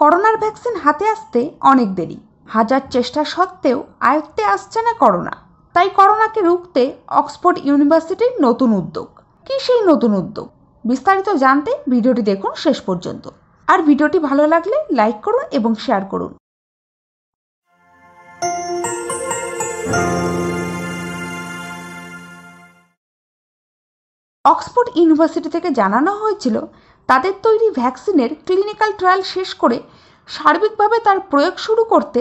করোনার ভ্যাকসিন হাতে আসতে অনেক দেরি হাজার চেষ্টা সত্ত্বেও আয়ত্তে আসছে না করোনা তাই করোনাকে রুখতে অক্সফোর্ড ইউনিভার্সিটির নতুন উদ্যোগ কি সেই নতুন উদ্যোগ বিস্তারিত জানতে ভিডিওটি দেখুন শেষ পর্যন্ত আর ভিডিওটি ভালো লাগলে লাইক করুন এবং শেয়ার করুন অক্সফোর্ড ইউনিভার্সিটি থেকে জানানো হয়েছিল তাদের তৈরি ভ্যাকসিনের ক্লিনিক্যাল ট্রায়াল শেষ করে সার্বিকভাবে তার প্রয়োগ শুরু করতে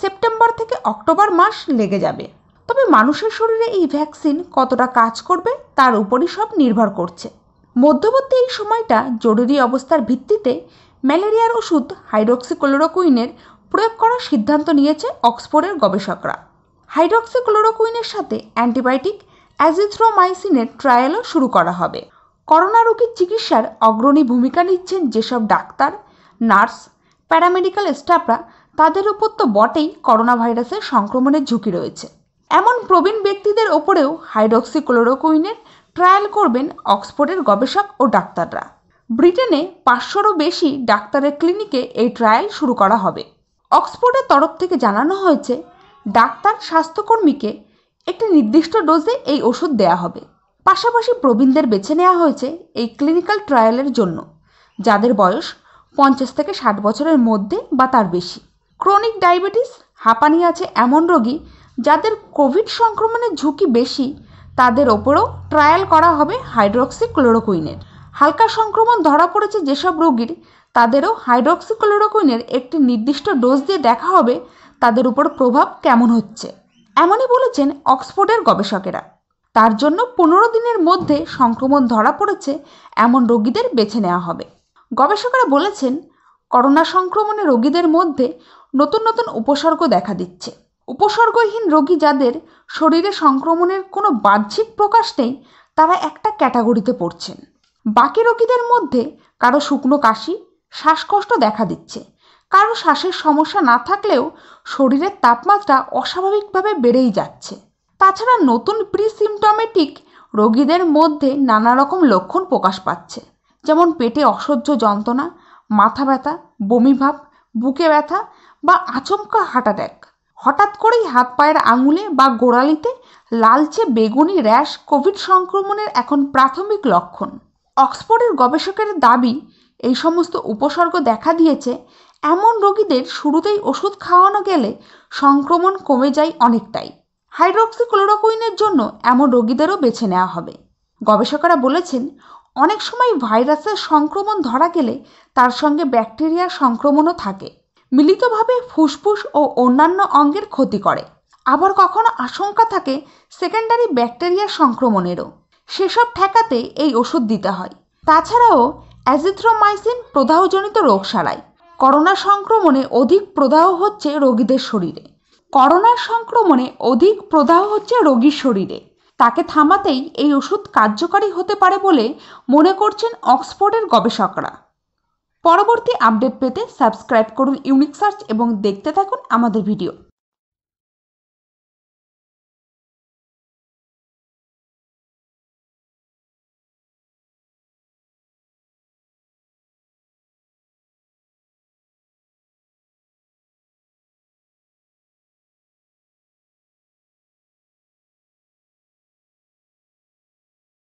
সেপ্টেম্বর থেকে অক্টোবর মাস লেগে যাবে তবে মানুষের শরীরে এই ভ্যাকসিন কতটা কাজ করবে তার উপরই সব নির্ভর করছে মধ্যবর্তী এই সময়টা জরুরি অবস্থার ভিত্তিতে ম্যালেরিয়ার ওষুধ হাইড্রক্সিক্লোরোকুইনের প্রয়োগ করার সিদ্ধান্ত নিয়েছে অক্সফোর্ডের গবেষকরা হাইড্রক্সিক্লোরোকুইনের সাথে অ্যান্টিবায়োটিক অ্যাজিথ্রোমাইসিনের ট্রায়ালও শুরু করা হবে করোনা রোগীর চিকিৎসার অগ্রণী ভূমিকা নিচ্ছেন যেসব ডাক্তার নার্স প্যারামেডিক্যাল স্টাফরা তাদের ওপর তো বটেই করোনা ভাইরাসের সংক্রমণের ঝুঁকি রয়েছে এমন প্রবীণ ব্যক্তিদের ওপরেও হাইড্রক্সিক্লোরোকুইনের ট্রায়াল করবেন অক্সফোর্ডের গবেষক ও ডাক্তাররা ব্রিটেনে পাঁচশোরও বেশি ডাক্তারের ক্লিনিকে এই ট্রায়াল শুরু করা হবে অক্সফোর্ডের তরফ থেকে জানানো হয়েছে ডাক্তার স্বাস্থ্যকর্মীকে একটি নির্দিষ্ট ডোজে এই ওষুধ দেয়া হবে পাশাপাশি প্রবীণদের বেছে নেওয়া হয়েছে এই ক্লিনিক্যাল ট্রায়ালের জন্য যাদের বয়স পঞ্চাশ থেকে ষাট বছরের মধ্যে বা তার বেশি ক্রনিক ডায়াবেটিস হাঁপানি আছে এমন রোগী যাদের কোভিড সংক্রমণের ঝুঁকি বেশি তাদের ওপরও ট্রায়াল করা হবে হাইড্রক্সিক্লোরোকুইনের হালকা সংক্রমণ ধরা পড়েছে যেসব রোগীর তাদেরও হাইড্রক্সিক্লোরোকুইনের একটি নির্দিষ্ট ডোজ দিয়ে দেখা হবে তাদের উপর প্রভাব কেমন হচ্ছে এমনই বলেছেন অক্সফোর্ডের গবেষকেরা তার জন্য পনেরো দিনের মধ্যে সংক্রমণ ধরা পড়েছে এমন রোগীদের বেছে নেওয়া হবে গবেষকরা বলেছেন করোনা সংক্রমণে রোগীদের মধ্যে নতুন নতুন উপসর্গ দেখা দিচ্ছে উপসর্গহীন রোগী যাদের শরীরে সংক্রমণের কোনো বাহ্যিক প্রকাশ নেই তারা একটা ক্যাটাগরিতে পড়ছেন বাকি রোগীদের মধ্যে কারো শুকনো কাশি শ্বাসকষ্ট দেখা দিচ্ছে কারো শ্বাসের সমস্যা না থাকলেও শরীরের তাপমাত্রা অস্বাভাবিকভাবে বেড়েই যাচ্ছে তাছাড়া নতুন প্রিসিমটমেটিক রোগীদের মধ্যে নানা রকম লক্ষণ প্রকাশ পাচ্ছে যেমন পেটে অসহ্য যন্ত্রণা মাথা ব্যথা বমিভাব বুকে ব্যথা বা আচমকা হার্ট অ্যাট্যাক হঠাৎ করেই হাত পায়ের আঙুলে বা গোড়ালিতে লালচে বেগুনি র্যাশ কোভিড সংক্রমণের এখন প্রাথমিক লক্ষণ অক্সফোর্ডের গবেষকের দাবি এই সমস্ত উপসর্গ দেখা দিয়েছে এমন রোগীদের শুরুতেই ওষুধ খাওয়ানো গেলে সংক্রমণ কমে যায় অনেকটাই হাইড্রক্সিক্লোরোকুইনের জন্য এমন রোগীদেরও বেছে নেওয়া হবে গবেষকরা বলেছেন অনেক সময় ভাইরাসের সংক্রমণ ধরা গেলে তার সঙ্গে ব্যাকটেরিয়ার সংক্রমণও থাকে মিলিতভাবে ফুসফুস ও অন্যান্য অঙ্গের ক্ষতি করে আবার কখনো আশঙ্কা থাকে সেকেন্ডারি ব্যাকটেরিয়া সংক্রমণেরও সেসব ঠেকাতে এই ওষুধ দিতে হয় তাছাড়াও অ্যাজিথ্রোমাইসিন প্রদাহজনিত রোগ সারায় করোনা সংক্রমণে অধিক প্রদাহ হচ্ছে রোগীদের শরীরে করোনার সংক্রমণে অধিক প্রদাহ হচ্ছে রোগীর শরীরে তাকে থামাতেই এই ওষুধ কার্যকারী হতে পারে বলে মনে করছেন অক্সফোর্ডের গবেষকরা পরবর্তী আপডেট পেতে সাবস্ক্রাইব করুন ইউনিক সার্চ এবং দেখতে থাকুন আমাদের ভিডিও